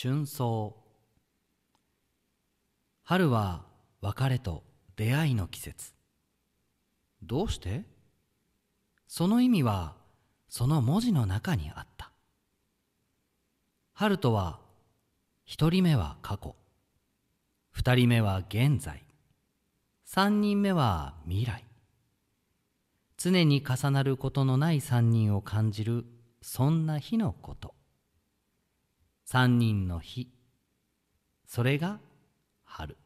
春草春は別れと出会いの季節どうしてその意味はその文字の中にあった春とは一人目は過去二人目は現在三人目は未来常に重なることのない三人を感じるそんな日のこと三人の日それが春